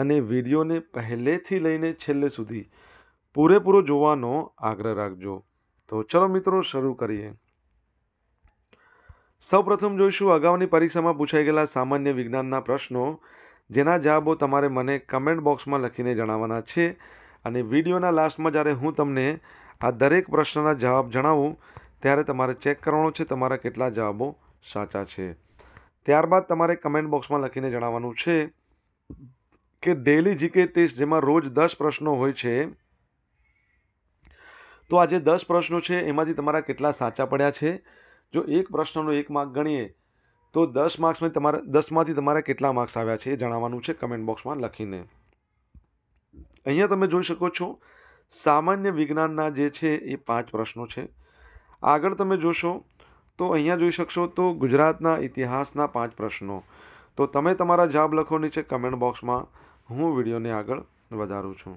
અને વિડીયોને પહેલેથી લઈને છેલ્લે સુધી પૂરેપૂરો જોવાનો આગ્રહ રાખજો તો ચલો મિત્રો શરૂ કરીએ સૌપ્રથમ જોઈશું અગાઉની પરીક્ષામાં પૂછાઈ ગયેલા સામાન્ય વિજ્ઞાનના પ્રશ્નો જેના જવાબો તમારે મને કમેન્ટ બોક્સમાં લખીને જણાવવાના છે અને વિડીયોના લાસ્ટમાં જ્યારે હું તમને આ દરેક પ્રશ્નના જવાબ જણાવું ત્યારે તમારે ચેક કરવાનો છે તમારા કેટલા જવાબો સાચા છે ત્યારબાદ તમારે કમેન્ટ બોક્સમાં લખીને જણાવવાનું છે કે ડેલી જીકે ટેસ્ટ જેમાં રોજ દસ પ્રશ્નો હોય છે તો આજે દસ પ્રશ્નો છે એમાંથી તમારા કેટલા સાચા પડ્યા છે જો એક પ્રશ્નનો એક માર્ક ગણીએ તો દસ માર્ક્સમાં તમારા દસમાંથી તમારા કેટલા માર્ક્સ આવ્યા છે એ જણાવવાનું છે કમેન્ટ બોક્સમાં લખીને અહીંયા તમે જોઈ શકો છો સામાન્ય વિજ્ઞાનના જે છે એ પાંચ પ્રશ્નો છે આગળ તમે જોશો તો અહીંયા જોઈ શકશો તો ગુજરાતના ઇતિહાસના પાંચ પ્રશ્નો તો તમે તમારા જવાબ લખો નીચે કમેન્ટ બોક્સમાં હું વિડીયોને આગળ વધારું છું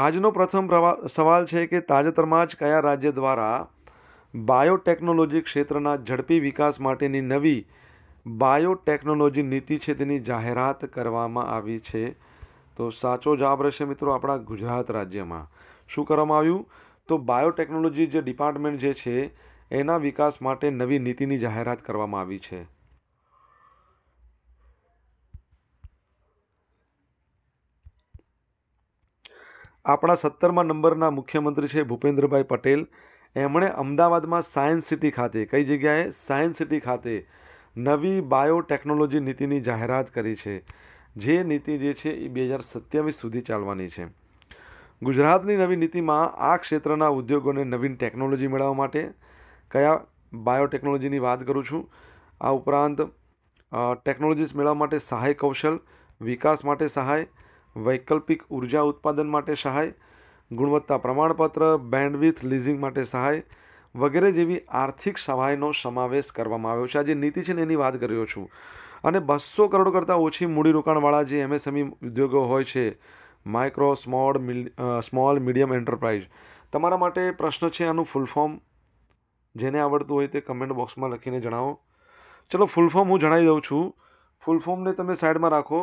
આજનો પ્રથમ સવાલ છે કે તાજેતરમાં જ કયા રાજ્ય દ્વારા બાયોટેકનોલોજી ક્ષેત્રના ઝડપી વિકાસ માટેની નવી બાયોટેકનોલોજી નીતિ છે તેની જાહેરાત કરવામાં આવી છે તો સાચો જવાબ રહેશે મિત્રો આપણા ગુજરાત રાજ્યમાં શું કરવામાં આવ્યું તો બાયોટેકનોલોજી જે ડિપાર્ટમેન્ટ જે છે એના વિકાસ માટે નવી નીતિની જાહેરાત કરવામાં આવી છે આપણા સત્તરમા નંબરના મુખ્યમંત્રી છે ભૂપેન્દ્રભાઈ પટેલ એમણે અમદાવાદમાં સાયન્સ સિટી ખાતે કઈ જગ્યાએ સાયન્સ સિટી ખાતે નવી બાયોટેકનોલોજી નીતિની જાહેરાત કરી છે જે નીતિ જે છે એ બે હજાર સત્યાવીસ સુધી ચાલવાની છે ગુજરાતની નવી નીતિમાં આ ક્ષેત્રના ઉદ્યોગોને નવીન ટેકનોલોજી મેળવવા માટે કયા બાયોટેકનોલોજીની વાત કરું છું આ ઉપરાંત ટેકનોલોજીસ મેળવવા માટે સહાય કૌશલ વિકાસ માટે સહાય વૈકલ્પિક ઉર્જા ઉત્પાદન માટે સહાય ગુણવત્તા પ્રમાણપત્ર બેન્ડવિથ લીઝિંગ માટે સહાય વગેરે જેવી આર્થિક સહાયનો સમાવેશ કરવામાં આવ્યો છે આ જે નીતિ છે ને એની વાત કર્યો છું અને બસો કરોડ કરતાં ઓછી મૂડીરોકાણવાળા જે એમએસએમઈ ઉદ્યોગો હોય છે micro small small medium enterprise તમારા માટે પ્રશ્ન છે આનું ફૂલ ફોર્મ જેને આવડતું હોય તે કમેન્ટ બોક્સમાં લખીને જણાવો ચલો ફૂલ ફોર્મ હું જણાવી દઉં છું ફૂલ ફોર્મને તમે સાઈડમાં રાખો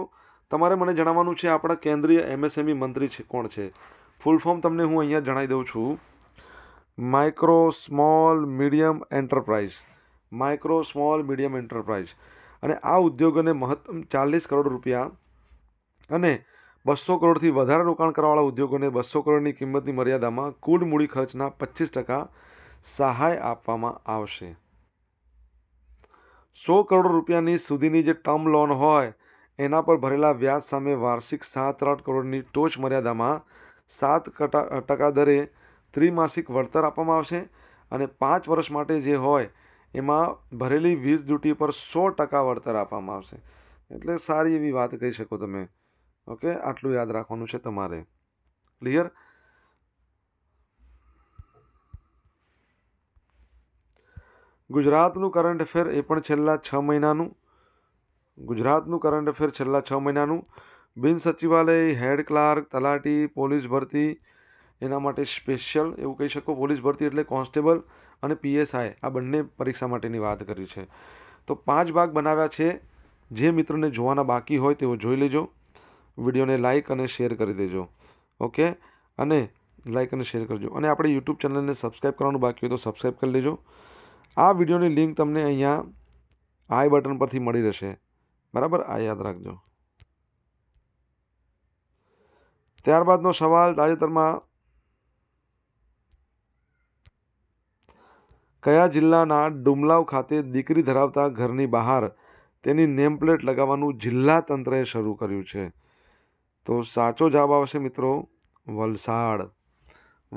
તમારે મને જણાવવાનું છે આપણા કેન્દ્રીય એમએસએમઈ મંત્રી છે કોણ છે ફૂલ ફોર્મ તમને હું અહીંયા જણાવી દઉં છું micro small medium enterprise micro small medium enterprise અને આ ઉદ્યોગોને મહત્તમ ચાલીસ કરોડ રૂપિયા અને બસો કરોડથી વધારે રોકાણ કરવાવાળા ઉદ્યોગોને બસો કરોડની કિંમતની મર્યાદામાં કુલ મૂડી ખર્ચના પચીસ ટકા સહાય આપવામાં આવશે સો કરોડ રૂપિયાની સુધીની જે ટર્મ લોન હોય એના પર ભરેલા વ્યાજ સામે વાર્ષિક સાત આઠ કરોડની ટોચ મર્યાદામાં સાત ટકા દરે ત્રિમાસિક વળતર આપવામાં આવશે અને પાંચ વર્ષ માટે જે હોય એમાં ભરેલી વીજ ડ્યુટી પર સો ટકા વળતર આપવામાં આવશે એટલે સારી એવી વાત કહી શકો તમે ઓકે આટલું યાદ રાખવાનું છે તમારે ક્લિયર ગુજરાતનું કરંટ અફેર એ પણ છેલ્લા છ મહિનાનું ગુજરાતનું કરંટ અફેર છેલ્લા છ મહિનાનું બિન સચિવાલય હેડ ક્લાર્ક તલાટી પોલીસ ભરતી એના માટે સ્પેશિયલ એવું કહી શકો પોલીસ ભરતી એટલે કોન્સ્ટેબલ અને પીએસઆઈ આ બંને પરીક્ષા માટેની વાત કરી છે તો પાંચ ભાગ બનાવ્યા છે જે મિત્રોને જોવાના બાકી હોય તેઓ જોઈ લેજો વિડીયોને લાઇક અને શેર કરી દેજો ઓકે અને લાઇક અને શેર કરજો અને આપણે યુટ્યુબ ચેનલને સબસ્ક્રાઈબ કરવાનું બાકી હોય તો સબસ્ક્રાઈબ કરી લેજો આ વિડીયોની લિંક તમને અહીંયા આઈ બટન પરથી મળી રહેશે બરાબર આ યાદ રાખજો ત્યારબાદનો સવાલ તાજેતરમાં કયા જિલ્લાના ડુમલાવ ખાતે દીકરી ધરાવતા ઘરની બહાર તેની નેમપ્લેટ લગાવવાનું જિલ્લા તંત્રએ શરૂ કર્યું છે તો સાચો જવાબ આવશે મિત્રો વલસાડ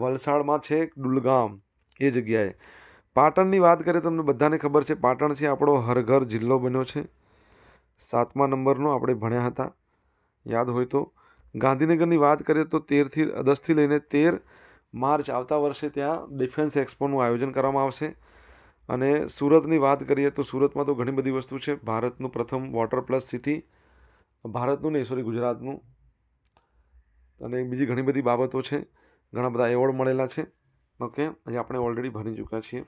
વલસાડમાં છે ડુલગામ એ જગ્યાએ પાટણની વાત કરીએ તમને બધાને ખબર છે પાટણ છે આપણો હરઘર જિલ્લો બન્યો છે સાતમા નંબરનો આપણે ભણ્યા હતા યાદ હોય તો ગાંધીનગરની વાત કરીએ તો તેરથી દસથી લઈને તેર માર્ચ આવતા વર્ષે ત્યાં ડિફેન્સ એક્સપોનું આયોજન કરવામાં આવશે અને સુરતની વાત કરીએ તો સુરતમાં તો ઘણી બધી વસ્તુ છે ભારતનું પ્રથમ વોટર પ્લસ સિટી ભારતનું નહીં સોરી ગુજરાતનું અને બીજી ઘણી બધી બાબતો છે ઘણા બધા એવોર્ડ મળેલા છે ઓકે આજે આપણે ઓલરેડી ભણી ચૂક્યા છીએ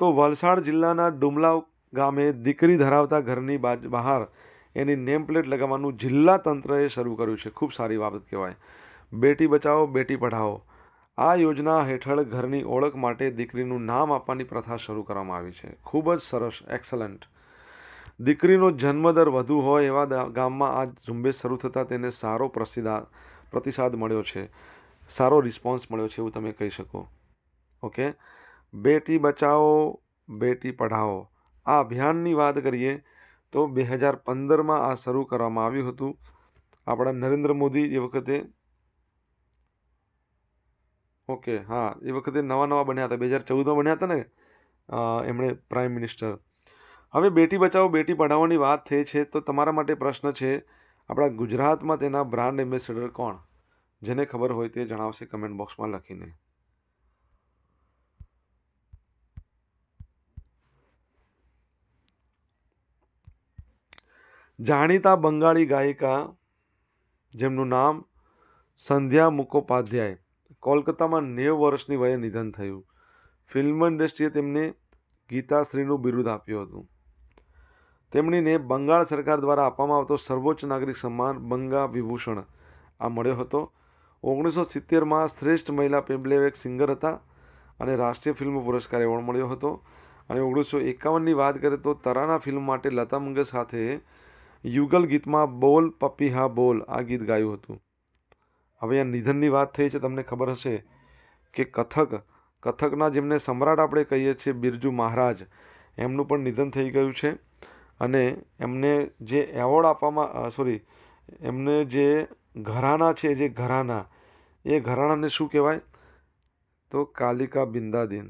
તો વલસાડ જિલ્લાના ડુમલા ગામે દીકરી ધરાવતા ઘરની બહાર એની નેમપ્લેટ લગાવવાનું જિલ્લા તંત્રએ શરૂ કર્યું છે ખૂબ સારી બાબત કહેવાય બેટી બચાવો બેટી પઢાઓ આ યોજના હેઠળ ઘરની ઓળખ માટે દીકરીનું નામ આપવાની પ્રથા શરૂ કરવામાં આવી છે ખૂબ જ સરસ એક્સલન્ટ દીકરીનો જન્મદર વધુ હોય એવા ગામમાં આ ઝુંબેશ શરૂ થતાં તેને સારો પ્રસિદા પ્રતિસાદ મળ્યો છે સારો રિસ્પોન્સ મળ્યો છે એવું તમે કહી શકો ઓકે બેટી બચાવો બેટી પઢાઓ આ અભિયાનની વાત કરીએ તો બે હજાર પંદરમાં આ શરૂ કરવામાં આવ્યું હતું આપણા નરેન્દ્ર મોદી એ વખતે ઓકે હા એ વખતે નવા નવા બન્યા હતા બે હજાર ચૌદમાં બન્યા હતા ને એમણે પ્રાઇમ મિનિસ્ટર હવે બેટી બચાવો બેટી પઢાવોની વાત થઈ છે તો તમારા માટે પ્રશ્ન છે આપણા ગુજરાતમાં તેના બ્રાન્ડ એમ્બેસેડર કોણ જેને ખબર હોય તે જણાવશે કમેન્ટ બોક્સમાં લખીને જાણીતા બંગાળી ગાયિકા જેમનું નામ સંધ્યા મુખોપાધ્યાય કોલકાતામાં નેવ વર્ષની વયે નિધન થયું ફિલ્મ ઇન્ડસ્ટ્રીએ તેમને ગીતાશ્રીનું બિરુદ આપ્યું હતું તેમણીને બંગાળ સરકાર દ્વારા આપવામાં આવતો સર્વોચ્ચ નાગરિક સન્માન બંગા વિભૂષણ આ મળ્યો હતો ઓગણીસો સિત્તેરમાં શ્રેષ્ઠ મહિલા એક સિંગર હતા અને રાષ્ટ્રીય ફિલ્મ પુરસ્કાર એવોર્ડ મળ્યો હતો અને ઓગણીસો એકાવનની વાત કરીએ તો તરાના ફિલ્મ માટે લતા મંગેશ સાથે યુગલ ગીતમાં બોલ પપ્પી હા બોલ આ ગીત ગાયું હતું હવે આ નિધનની વાત થઈ છે તમને ખબર હશે કે કથક કથકના જેમને સમ્રાટ આપણે કહીએ છીએ બિરજુ મહારાજ એમનું પણ નિધન થઈ ગયું છે અને એમને જે એવોર્ડ આપવામાં સોરી એમને જે ઘરાના છે જે ઘરાના એ ઘરાણાને શું કહેવાય તો કાલિકા બિંદાદીન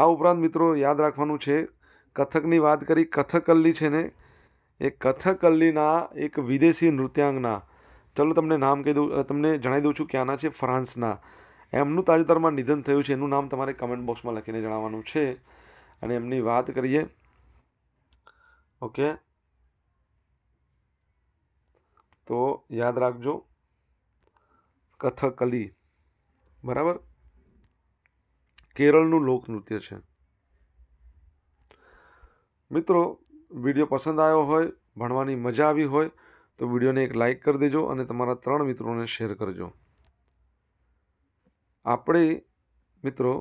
આ ઉપરાંત મિત્રો યાદ રાખવાનું છે કથકની વાત કરી કથકલ્લી છે ને એ કથકલ્લીના એક વિદેશી નૃત્યાંગના ચલો તમને નામ કહી દઉં તમને જણાવી દઉં છું ક્યાંના છે ફ્રાન્સના એમનું તાજેતરમાં નિધન થયું છે એનું નામ તમારે કમેન્ટ બોક્સમાં લખીને જણાવવાનું છે અને એમની વાત કરીએ ઓકે તો યાદ રાખજો કથકલી બરાબર કેરળનું લોકનૃત્ય છે મિત્રો વિડીયો પસંદ આવ્યો હોય ભણવાની મજા આવી હોય તો વિડીયોને એક લાઇક કરી દેજો અને તમારા ત્રણ મિત્રોને શેર કરજો આપણે મિત્રો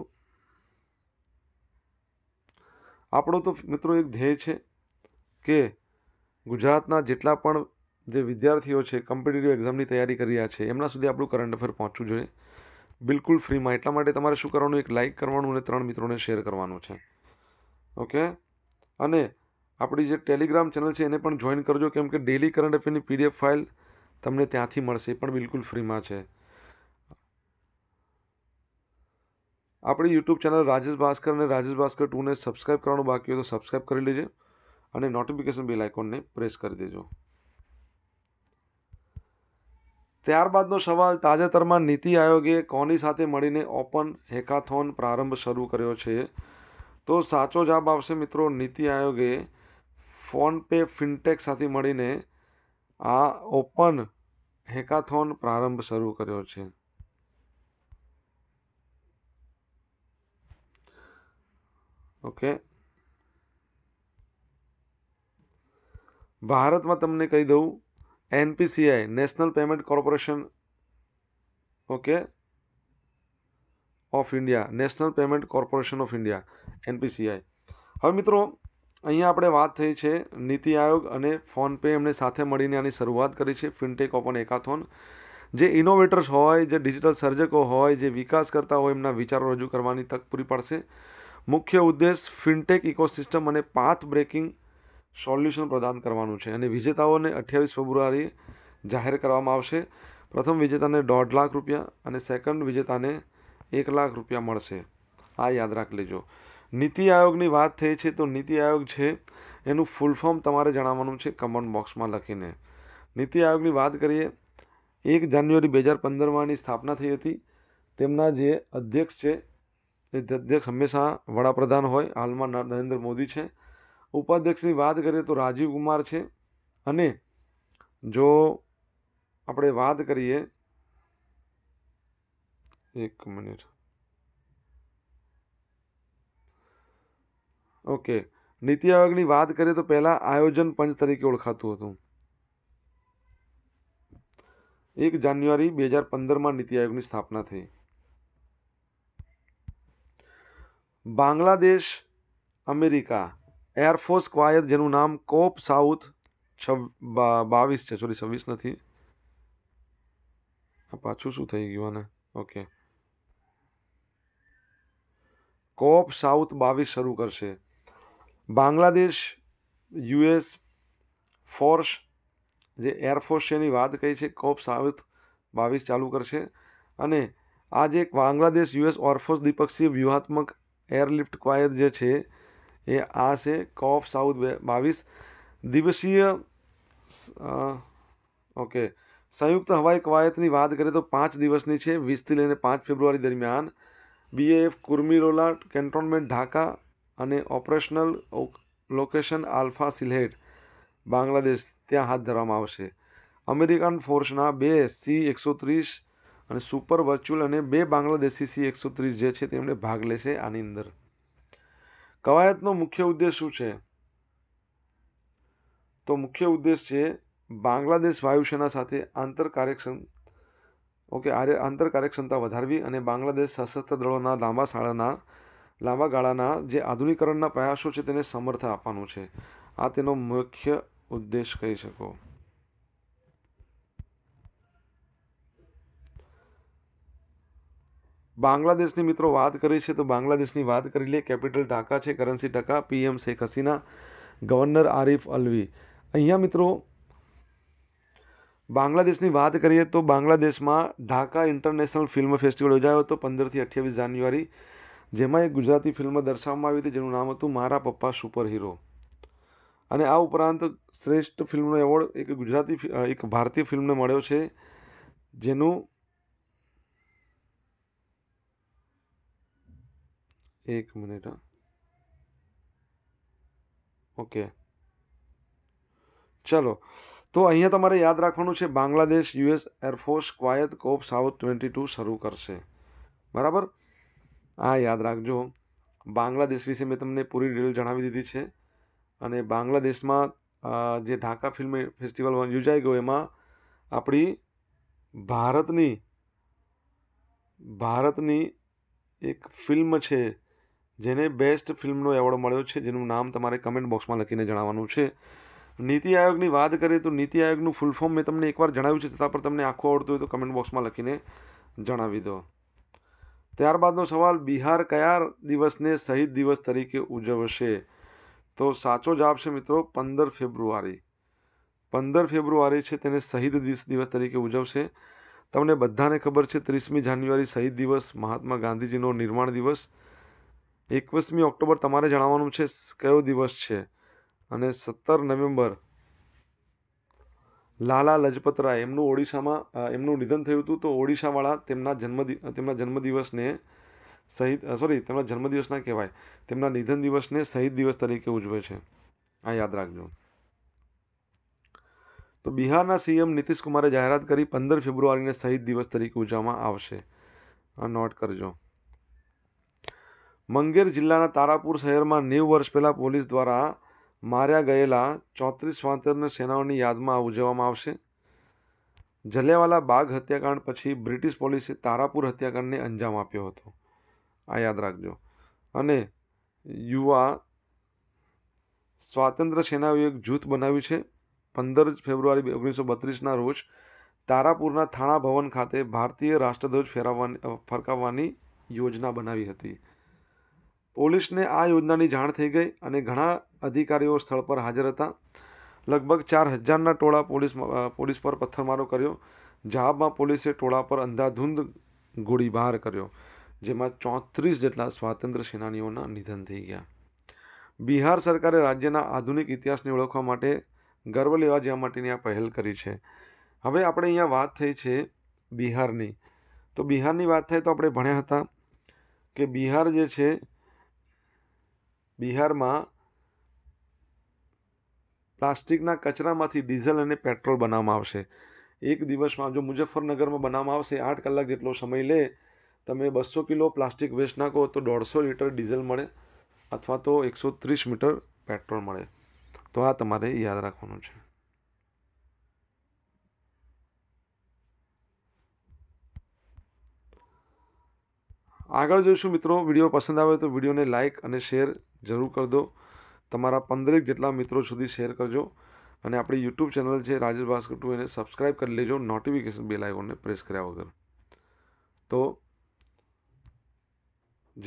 આપણો તો મિત્રો એક ધ્યેય છે કે ગુજરાતના જેટલા પણ જે વિદ્યાર્થીઓ છે કમ્પિટિટિવ એક્ઝામની તૈયારી કરી રહ્યા છે એમના સુધી આપણું કરંટ અફેર પહોંચવું જોઈએ બિલકુલ ફ્રીમાં એટલા માટે તમારે શું કરવાનું એક લાઇક કરવાનું અને ત્રણ મિત્રોને શેર કરવાનું છે ઓકે અને આપણી જે ટેલિગ્રામ ચેનલ છે એને પણ જોઈન કરજો કેમ કે ડેલી કરંટ અફેરની પીડીએફ ફાઇલ તમને ત્યાંથી મળશે એ પણ બિલકુલ ફ્રીમાં છે આપણી યુટ્યુબ ચેનલ રાજેશ ભાસ્કર અને રાજેશ ભાસ્કર ટુને સબસ્ક્રાઇબ કરવાનું બાકી હોય તો સબસ્ક્રાઇબ કરી લેજો અને નોટિફિકેશન બેલ આઇકોનને પ્રેસ કરી દેજો ત્યારબાદનો સવાલ તાજેતરમાં નીતિ આયોગે કોની સાથે મળીને ઓપન હેકાથોન પ્રારંભ શરૂ કર્યો છે તો સાચો જવાબ આવશે મિત્રો નીતિ આયોગે ફોનપે ફિનટેક સાથે મળીને આ ઓપન હેકાથોન પ્રારંભ શરૂ કર્યો છે ઓકે ભારતમાં તમને કહી દઉં NPCI national payment corporation okay of India national payment corporation of India NPCI હવે મિત્રો અહીંયા આપણે વાત થઈ છે નીતિ આયોગ અને ફોનપે એમને સાથે મળીને આની શરૂઆત કરી છે ફિનટેક ઓપન એકાથોન જે ઇનોવેટર્સ હોય જે ડિજિટલ સર્જકો હોય જે વિકાસ કરતા હોય એમના વિચારો રજૂ કરવાની તક પૂરી પાડશે મુખ્ય ઉદ્દેશ ફિનટેક ઇકોસિસ્ટમ અને પાથ બ્રેકિંગ સોલ્યુશન પ્રદાન કરવાનું છે અને વિજેતાઓને અઠ્યાવીસ ફેબ્રુઆરીએ જાહેર કરવામાં આવશે પ્રથમ વિજેતાને દોઢ લાખ રૂપિયા અને સેકન્ડ વિજેતાને એક લાખ રૂપિયા મળશે આ યાદ રાખ લેજો નીતિ આયોગની વાત થઈ છે તો નીતિ આયોગ છે એનું ફૂલ ફોર્મ તમારે જણાવવાનું છે કમેન્ટ બોક્સમાં લખીને નીતિ આયોગની વાત કરીએ એક જાન્યુઆરી બે હજાર પંદરમાં સ્થાપના થઈ હતી તેમના જે અધ્યક્ષ છે એ અધ્યક્ષ હંમેશા વડાપ્રધાન હોય હાલમાં નરેન્દ્ર મોદી છે ઉપાધ્યક્ષની વાત કરીએ તો રાજીવ કુમાર છે અને જો આપણે વાત કરીએ એક મિનિટ ઓકે નીતિ આયોગની વાત કરીએ તો પહેલાં આયોજન પંચ તરીકે ઓળખાતું હતું એક જાન્યુઆરી બે હજાર પંદરમાં નીતિ આયોગની સ્થાપના થઈ બાંગ્લાદેશ અમેરિકા એરફોર્સ ક્વાયર જેનું નામ કોપ સાઉથ બાવીસ છે સોરી છવ્વીસ નથી પાછું શું થઈ ગયું આને ઓકે કોપ સાઉથ બાવીસ શરૂ કરશે બાંગ્લાદેશ યુએસ ફોર્સ જે એરફોર્સ છે એની વાત કહી છે કોપ સાઉથ બાવીસ ચાલુ કરશે અને આજે એક બાંગ્લાદેશ યુએસ ઓરફોર્સ દ્વિપક્ષીય વ્યૂહાત્મક એરલિફ્ટ ક્વાયત જે છે એ આ છે કોફ સાઉથ બાવીસ દિવસીય ઓકે સંયુક્ત હવાઈ કવાયતની વાત કરીએ તો પાંચ દિવસની છે વીસથી લઈને પાંચ ફેબ્રુઆરી દરમિયાન બીએએફ કુર્મીરોલા કેન્ટોનમેન્ટ ઢાકા અને operational location alpha Sylhet Bangladesh ત્યાં હાથ ધરવામાં આવશે અમેરિકન ફોર્સના બે સી એકસો ત્રીસ અને સુપર વર્ચ્યુઅલ અને બે બાંગ્લાદેશી સી એકસો ત્રીસ જે છે તેમણે ભાગ લેશે આની અંદર કવાયતનો મુખ્ય ઉદ્દેશ શું છે તો મુખ્ય ઉદ્દેશ છે બાંગ્લાદેશ વાયુસેના સાથે આંતર કાર્યક્ષમ ઓકે આંતર કાર્યક્ષમતા વધારવી અને બાંગ્લાદેશ સશસ્ત્ર દળોના લાંબા શાળાના લાંબા ગાળાના જે આધુનિકરણના પ્રયાસો છે તેને સમર્થ આપવાનું છે આ તેનો મુખ્ય ઉદ્દેશ કહી શકો બાંગ્લાદેશની મિત્રો વાત કરી છે તો બાંગ્લાદેશની વાત કરી લઈએ કેપિટલ ઢાકા છે currency taka PM Sheikh Hasina governor Arif Alvi અહીંયા મિત્રો બાંગ્લાદેશની વાત કરીએ તો બાંગ્લાદેશમાં ઢાકા ઇન્ટરનેશનલ ફિલ્મ ફેસ્ટિવલ યોજાયો હતો પંદરથી અઠ્યાવીસ જાન્યુઆરી જેમાં એક ગુજરાતી ફિલ્મ દર્શાવવામાં આવી હતી જેનું નામ હતું મારા પપ્પા સુપર હીરો અને આ ઉપરાંત શ્રેષ્ઠ ફિલ્મનો એવોર્ડ એક ગુજરાતી એક ભારતીય ફિલ્મને મળ્યો છે જેનું એક મિનિટ ઓકે ચલો તો અહીંયા તમારે યાદ રાખવાનું છે બાંગ્લાદેશ યુએસ એરફોર્સ ક્વાયત કોપ સાઉથ ટ્વેન્ટી ટુ શરૂ કરશે બરાબર આ યાદ રાખજો બાંગ્લાદેશ વિશે મેં તમને પૂરી ડિટેલ જણાવી દીધી છે અને બાંગ્લાદેશમાં જે ઢાકા ફિલ્મ ફેસ્ટિવલ યોજાઈ ગયો એમાં આપણી ભારતની ભારતની એક ફિલ્મ છે જેને બેસ્ટ ફિલ્મનો એવોર્ડ મળ્યો છે જેનું નામ તમારે કમેન્ટ બોક્સમાં લખીને જણાવવાનું છે નીતિ આયોગની વાત કરીએ તો નીતિ આયોગનું ફૂલ ફોર્મ મેં તમને એકવાર જણાવ્યું છે છતાં પર તમને આખું આવડતું હોય તો કમેન્ટ બોક્સમાં લખીને જણાવી દો ત્યારબાદનો સવાલ બિહાર કયા દિવસને શહીદ દિવસ તરીકે ઉજવશે તો સાચો જવાબ છે મિત્રો પંદર ફેબ્રુઆરી પંદર ફેબ્રુઆરી છે તેને શહીદ દિવસ તરીકે ઉજવશે તમને બધાને ખબર છે ત્રીસમી જાન્યુઆરી શહીદ દિવસ મહાત્મા ગાંધીજીનો નિર્માણ દિવસ એકવીસમી ઓક્ટોબર તમારે જણાવવાનું છે કયો દિવસ છે અને સત્તર નવેમ્બર લાલા લજપત રાય એમનું ઓડિશામાં એમનું નિધન થયું હતું તો ઓડિશાવાળા તેમના જન્મદિ તેમના જન્મદિવસને શહીદ સોરી તેમના જન્મદિવસના કહેવાય તેમના નિધન દિવસને શહીદ દિવસ તરીકે ઉજવે છે આ યાદ રાખજો તો બિહારના સીએમ નીતિશ કુમારે જાહેરાત કરી પંદર ફેબ્રુઆરીને શહીદ દિવસ તરીકે ઉજવવામાં આવશે આ નોટ કરજો મંગેર જિલ્લાના તારાપુર શહેરમાં નેવ વર્ષ પહેલાં પોલીસ દ્વારા માર્યા ગયેલા ચોત્રીસ સ્વાતંત્ર્ય સેનાઓની યાદમાં ઉજવવામાં આવશે જલ્યાવાલા બાગ હત્યાકાંડ પછી બ્રિટિશ પોલીસે તારાપુર હત્યાકાંડને અંજામ આપ્યો હતો આ યાદ રાખજો અને યુવા સ્વાતંત્ર્ય સેનાઓએ એક જૂથ બનાવ્યું છે પંદર ફેબ્રુઆરી ઓગણીસો બત્રીસના રોજ તારાપુરના થાણા ભવન ખાતે ભારતીય રાષ્ટ્રધ્વજ ફેરાવવાની ફરકાવવાની યોજના બનાવી હતી પોલીસને આ યોજનાની જાણ થઈ ગઈ અને ઘણા અધિકારીઓ સ્થળ પર હાજર હતા લગભગ ચાર હજારના ટોળા પોલીસ પોલીસ પર પથ્થરમારો કર્યો જવાબમાં પોલીસે ટોળા પર અંધાધૂંધ ગોળીબાર કર્યો જેમાં ચોત્રીસ જેટલા સ્વાતંત્ર્ય સેનાનીઓના નિધન થઈ ગયા બિહાર સરકારે રાજ્યના આધુનિક ઇતિહાસને ઓળખવા માટે ગર્વ લેવા જવા માટેની આ પહેલ કરી છે હવે આપણે અહીંયા વાત થઈ છે બિહારની તો બિહારની વાત થાય તો આપણે ભણ્યા હતા કે બિહાર જે છે બિહારમાં પ્લાસ્ટિકના કચરામાંથી ડીઝલ અને પેટ્રોલ બનાવવામાં આવશે એક દિવસમાં જો મુજફ્ફરનગરમાં બનાવવામાં આવશે આઠ કલાક જેટલો સમય લે તમે બસો કિલો પ્લાસ્ટિક વેસ્ટ નાખો તો દોઢસો લીટર ડીઝલ મળે અથવા તો એકસો ત્રીસ મીટર પેટ્રોલ મળે તો આ તમારે યાદ રાખવાનું છે આગળ જોઈશું મિત્રો વિડીયો પસંદ આવે તો વિડીયોને લાઇક અને શેર જરૂર કરી દો તમારા પંદરેક જેટલા મિત્રો સુધી શેર કરજો અને આપણી યુટ્યુબ ચેનલ છે રાજેશ ભાસ્કર ટુ એને સબસ્ક્રાઈબ કરી લેજો નોટિફિકેશન બેલ આઇકોનને પ્રેસ કર્યા વગર તો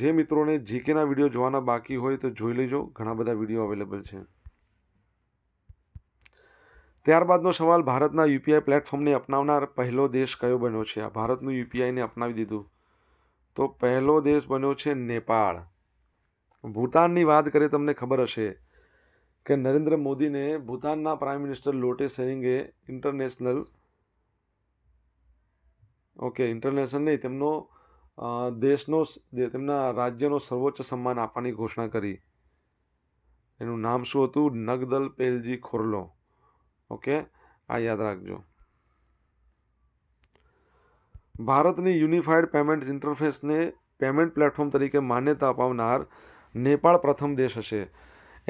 જે મિત્રોને જીકેના વિડીયો જોવાના બાકી હોય તો જોઈ લેજો ઘણા બધા વિડીયો અવેલેબલ છે ત્યારબાદનો સવાલ ભારતના યુપીઆઈ પ્લેટફોર્મને અપનાવનાર પહેલો દેશ કયો બન્યો છે આ ભારતનું યુપીઆઈને અપનાવી દીધું તો પહેલો દેશ બન્યો છે નેપાળ ભૂતાનની વાત કરીએ તમને ખબર હશે કે નરેન્દ્ર મોદીને ભૂતાનના પ્રાઇમ મિનિસ્ટર લોટે સેરિંગે ઇન્ટરનેશનલ ઓકે ઇન્ટરનેશનલ નહીં તેમનો દેશનો તેમના રાજ્યનો સર્વોચ્ચ સન્માન આપવાની ઘોષણા કરી એનું નામ શું હતું નગદલ પેલજી ખોરલો ઓકે આ યાદ રાખજો ભારતની યુનિફાઈડ પેમેન્ટ ઇન્ટરફેસને પેમેન્ટ પ્લેટફોર્મ તરીકે માન્યતા અપાવનાર નેપાળ પ્રથમ દેશ હશે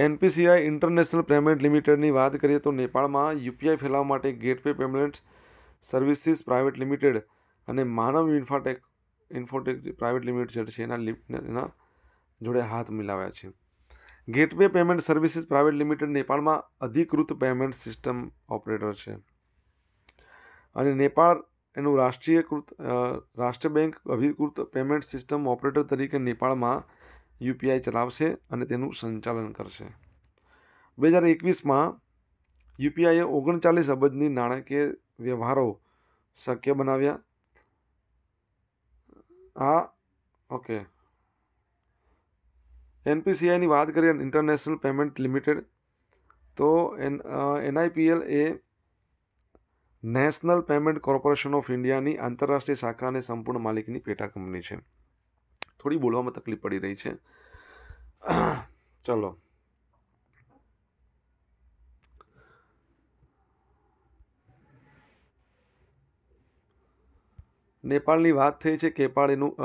એનપીસીઆઈ ઇન્ટરનેશનલ પેમેન્ટ લિમિટેડની વાત કરીએ તો નેપાળમાં યુપીઆઈ ફેલાવવા માટે gateway payment services private limited અને Manav infotech infotech private limited છે એના એના જોડે હાથ મિલાવ્યા છે gateway payment services private limited નેપાળમાં અધિકૃત પેમેન્ટ સિસ્ટમ ઓપરેટર છે અને નેપાળ એનું રાષ્ટ્રીયકૃત રાષ્ટ્રીય બેંક અધિકૃત પેમેન્ટ સિસ્ટમ ઓપરેટર તરીકે નેપાળમાં યુપીઆઈ ચલાવશે અને તેનું સંચાલન કરશે બે હજાર એકવીસમાં યુપીઆઈએ ઓગણચાલીસ અબજની નાણાકીય વ્યવહારો શક્ય બનાવ્યા આ ઓકે એનપીસીઆઈની વાત કરીએ ઇન્ટરનેશનલ પેમેન્ટ લિમિટેડ તો એન એનઆઈપીએલ એ નેશનલ પેમેન્ટ કોર્પોરેશન ઓફ ઇન્ડિયાની આંતરરાષ્ટ્રીય શાખા અને સંપૂર્ણ માલિકની પેટા કંપની છે થોડી બોલવામાં તકલીફ પડી રહી છે ચલો નેપાળની વાત થઈ છે કેપાળ એનું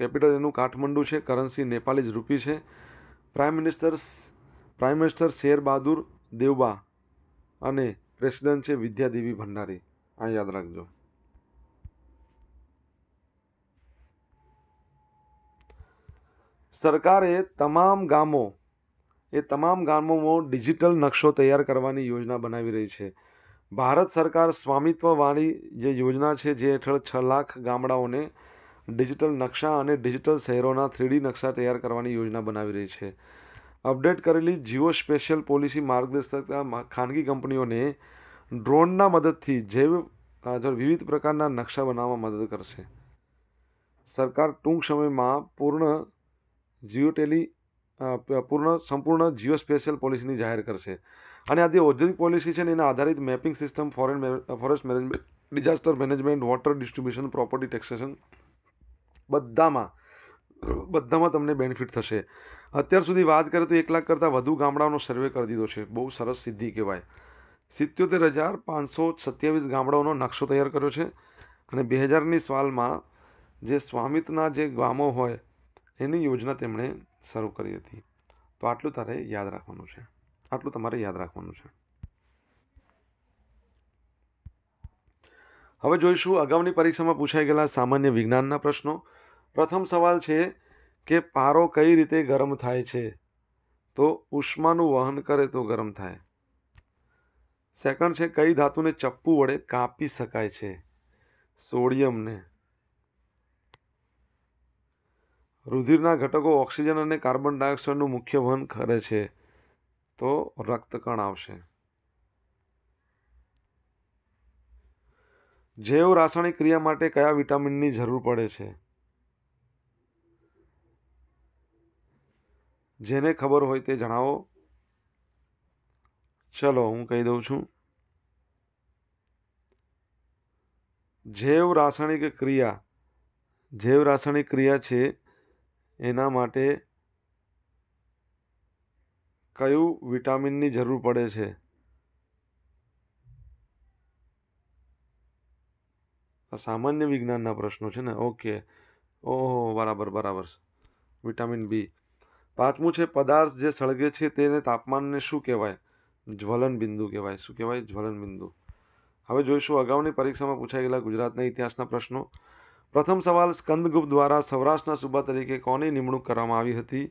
કેપિટલ એનું કાઠમંડુ છે કરન્સી નેપાળી જ રૂપી છે prime minister prime minister Sher Bahadur Deuba અને પ્રેસિડેન્ટ છે વિદ્યાદેવી ભંડારી આ યાદ રાખજો સરકારે તમામ ગામો એ તમામ ગામોમાં ડિજિટલ નકશો તૈયાર કરવાની યોજના બનાવી રહી છે ભારત સરકાર સ્વામિત્વવાળી જે યોજના છે જે હેઠળ છ લાખ ગામડાઓને ડિજિટલ નકશા અને ડિજિટલ શહેરોના થ્રીડી નકશા તૈયાર કરવાની યોજના બનાવી રહી છે અપડેટ કરેલી જીઓ સ્પેશિયલ પોલિસી માર્ગદર્શકતા ખાનગી કંપનીઓને ડ્રોનના મદદથી જૈવ વિવિધ પ્રકારના નકશા બનાવવામાં મદદ કરશે સરકાર ટૂંક સમયમાં પૂર્ણ જીઓટેલી પૂર્ણ સંપૂર્ણ જીઓ સ્પેશિયલ પોલિસીની જાહેર કરશે અને આ જે ઔદ્યોગિક પોલિસી છે ને એના આધારિત mapping system foreign forest management disaster management water distribution property taxation બધામાં બધામાં તમને બેનિફિટ થશે અત્યાર સુધી વાત કરીએ તો એક લાખ કરતાં વધુ ગામડાઓનો સર્વે કરી દીધો છે બહુ સરસ સિદ્ધિ કહેવાય સિત્યોતેર હજાર પાંચસો સત્યાવીસ ગામડાઓનો નકશો તૈયાર કર્યો છે અને બે હજારની સાલમાં જે સ્વામિત્વના જે ગામો હોય એની યોજના તેમણે શરૂ કરી હતી તો આટલું તારે યાદ રાખવાનું છે આટલું તમારે યાદ રાખવાનું છે હવે જોઈશું અગાઉની પરીક્ષામાં પૂછાઈ ગયેલા સામાન્ય વિજ્ઞાનના પ્રશ્નો પ્રથમ સવાલ છે કે પારો કઈ રીતે ગરમ થાય છે તો ઉષ્માનું વહન કરે તો ગરમ થાય સેકન્ડ છે કઈ ધાતુને ચપ્પુ વડે કાપી શકાય છે સોડિયમને રુધિરના ઘટકો ઓક્સિજન અને કાર્બન ડાયોક્સાઇડનું મુખ્ય વહન કરે છે તો રક્તકણ આવશે જૈવ રાસાયણિક ક્રિયા માટે કયા વિટામિનની જરૂર પડે છે જેને ખબર હોય તે જણાવો ચલો હું કહી દઉં છું જૈવ રાસાયણિક ક્રિયા જૈવ રાસાયણિક ક્રિયા છે એના માટે કયું વિટામિનની જરૂર પડે છે આ સામાન્ય વિજ્ઞાનના પ્રશ્નો છે ને ઓકે ઓહો બરાબર બરાબર વિટામિન બી પાંચમું છે પદાર્થ જે સળગે છે તેને તાપમાનને શું કહેવાય જ્વલન બિંદુ કહેવાય શું કહેવાય જ્વલન બિંદુ હવે જોઈશું અગાઉની પરીક્ષામાં પૂછાઈ ગયેલા ગુજરાતના ઇતિહાસના પ્રશ્નો પ્રથમ સવાલ સ્કંદગુપ્ત દ્વારા સૌરાષ્ટ્રના સુબા તરીકે કોની નિમણૂક કરવામાં આવી હતી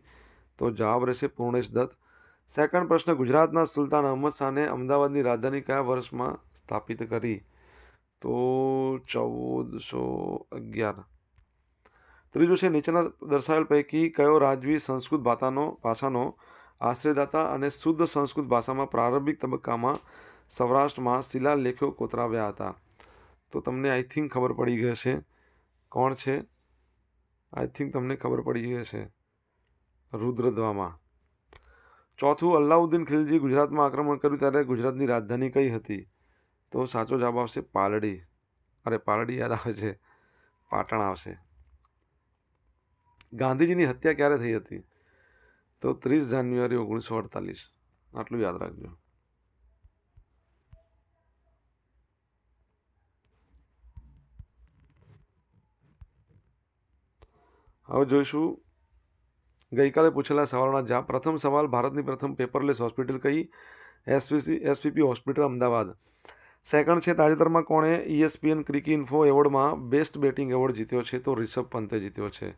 તો જવાબ રહેશે પૂર્ણેશ દત્ત સેકન્ડ પ્રશ્ન ગુજરાતના સુલતાન અહમદ શાહને અમદાવાદની રાજધાની કયા વર્ષમાં સ્થાપિત કરી તો ચૌદસો અગિયાર ત્રીજું છે નીચેના દર્શાવેલ પૈકી કયો રાજવી સંસ્કૃત ભાષાનો ભાષાનો આશ્રયદાતા અને શુદ્ધ સંસ્કૃત ભાષામાં પ્રારંભિક તબક્કામાં સૌરાષ્ટ્રમાં શિલાલેખો કોતરાવ્યા હતા તો તમને આઈ થિંક ખબર પડી ગઈ છે કોણ છે આઈ થિંક તમને ખબર પડી ગઈ હશે રુદ્રદ્વામાં ચોથું અલ્લાઉદ્દીન ખિલજી ગુજરાતમાં આક્રમણ કર્યું ત્યારે ગુજરાતની રાજધાની કઈ હતી તો સાચો જવાબ આવશે પાલડી અરે પાલડી યાદ આવે છે પાટણ આવશે ગાંધીજીની હત્યા ક્યારે થઈ હતી તો ત્રીસ જાન્યુઆરી ઓગણીસો અડતાલીસ આટલું યાદ રાખજો હવે જોઈશું ગઈકાલે પૂછેલા સવાલોના જવાબ પ્રથમ સવાલ ભારતની પ્રથમ પેપરલેસ હોસ્પિટલ કઈ SPC SPP hospital Ahmedabad second છે તાજેતરમાં કોણે ઈએસપીએન ક્રિકી ઇન્ફો એવોર્ડમાં બેસ્ટ બેટિંગ એવોર્ડ જીત્યો છે તો રિષભ પંતે જીત્યો છે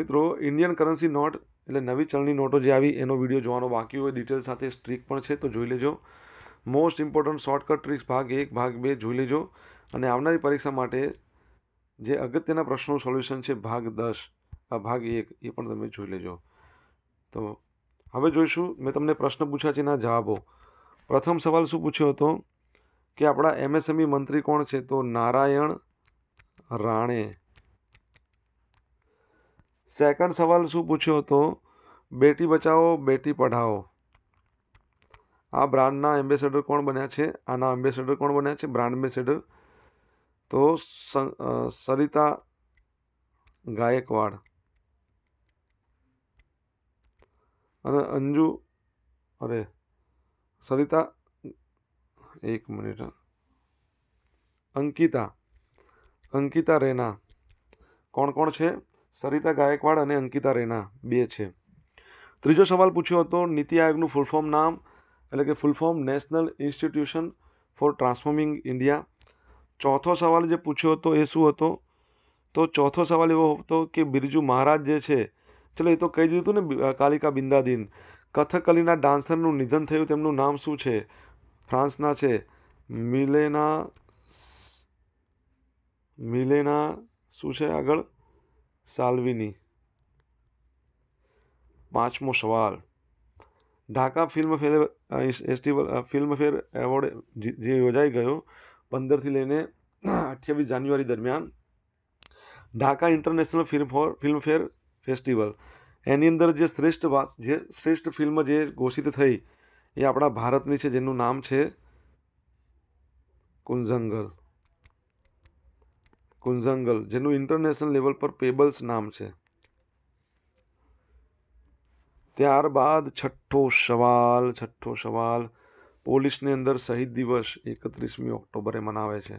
મિત્રો ઇન્ડિયન કરન્સી નોટ એટલે નવી ચલણી નોટો જે આવી એનો વિડીયો જોવાનો બાકી હોય ડિટેલ સાથે સ્ટ્રીક પણ છે તો જોઈ લેજો મોસ્ટ ઇમ્પોર્ટન્ટ શોર્ટકટ ટ્રિક્સ ભાગ એક ભાગ બે જોઈ લેજો અને આવનારી પરીક્ષા માટે જે અગત્યના પ્રશ્નોનું સોલ્યુશન છે ભાગ દસ આ ભાગ એક એ પણ તમે જોઈ લેજો તો હવે જોઈશું મેં તમને પ્રશ્ન પૂછ્યા છે એના જવાબો પ્રથમ સવાલ શું પૂછ્યો હતો કે આપણા એમએસએમઈ e મંત્રી કોણ છે તો નારાયણ રાણે સેકન્ડ સવાલ શું પૂછ્યો હતો બેટી બચાવો બેટી પઢાઓ આ બ્રાન્ડના એમ્બેસેડર કોણ બન્યા છે આના એમ્બેસેડર કોણ બન્યા છે બ્રાન્ડ એમ્બેસેડર તો સરિતા ગાયકવાડ અને અંજુ અરે સરિતા એક મિનિટ અંકિતા અંકિતા રેના કોણ કોણ છે સરિતા ગાયકવાડ અને અંકિતા રેના બે છે ત્રીજો સવાલ પૂછ્યો હતો નીતિ આયોગનું ફૂલ ફોર્મ નામ એટલે કે full form National Institution for Transforming India ચોથો સવાલ જે પૂછ્યો હતો એ શું હતો તો ચોથો સવાલ એવો હતો કે બિરજુ મહારાજ જે છે ચલો એ તો કહી દીધું ને કાલિકા બિંદાદીન કથકલીના ડાન્સરનું નિધન થયું તેમનું નામ શું છે ફ્રાન્સના છે મિલેના મિલેના શું છે આગળ સાલ્વીની પાંચમો સવાલ Dhaka film fair festival film fair award જે યોજાઈ ગયો પંદરથી લઈને અઠ્યાવીસ જાન્યુઆરી દરમિયાન Dhaka international film Filmfare festival એની અંદર જે શ્રેષ્ઠ જે શ્રેષ્ઠ ફિલ્મ જે ઘોષિત થઈ એ આપણા ભારતની છે જેનું નામ છે કુંજંગલ કુંજંગલ જેનું ઇન્ટરનેશનલ લેવલ પર પેબલ્સ નામ છે ત્યારબાદ છઠ્ઠો સવાલ છઠ્ઠો સવાલ પોલીસની અંદર શહીદ દિવસ એકત્રીસમી ઓક્ટોબરે મનાવે છે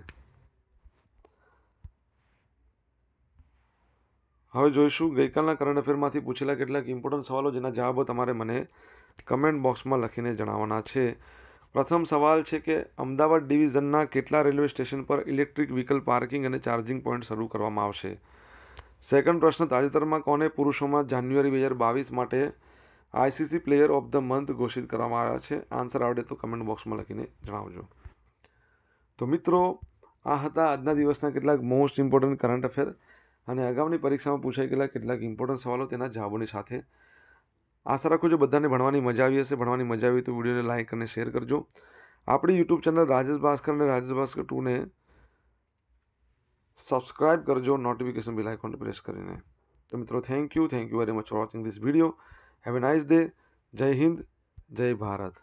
હવે જોઈશું ગઈકાલના કરંટ અફેરમાંથી પૂછેલા કેટલાક ઇમ્પોર્ટન્ટ સવાલો જેના જવાબો તમારે મને કમેન્ટ બોક્સમાં લખીને જણાવવાના છે પ્રથમ સવાલ છે કે અમદાવાદ ડિવિઝનના કેટલા રેલવે સ્ટેશન પર ઇલેક્ટ્રિક વ્હીકલ પાર્કિંગ અને ચાર્જિંગ પોઈન્ટ શરૂ કરવામાં આવશે સેકન્ડ પ્રશ્ન તાજેતરમાં કોને પુરુષોમાં જાન્યુઆરી બે હજાર બાવીસ માટે ICC player of the month ઘોષિત કરવામાં આવ્યા છે આન્સર આવડે તો કમેન્ટ બોક્સમાં લખીને જણાવજો તો મિત્રો આ હતા આજના દિવસના કેટલાક મોસ્ટ ઇમ્પોર્ટન્ટ કરંટ અફેર અને આગામની પરીક્ષામાં પૂછાઈ ગયેલા કેટલાક ઇમ્પોર્ટન્ટ સવાલો તેના જવાબોની સાથે આશા રાખું છું બધાને ભણવાની મજા આવી હશે ભણવાની મજા આવી તો વિડીયોને લાઇક અને શેર કરજો આપણી યુટ્યુબ ચેનલ રાજેશ ભાસ્કર અને રાજેશ ભાસ્કર ટુને સબસ્ક્રાઇબ કરજો નોટિફિકેશન બેલ આઇકોન પ્રેસ કરીને તો મિત્રો thank you thank you very much for watching this video have a nice day જય હિન્દ જય ભારત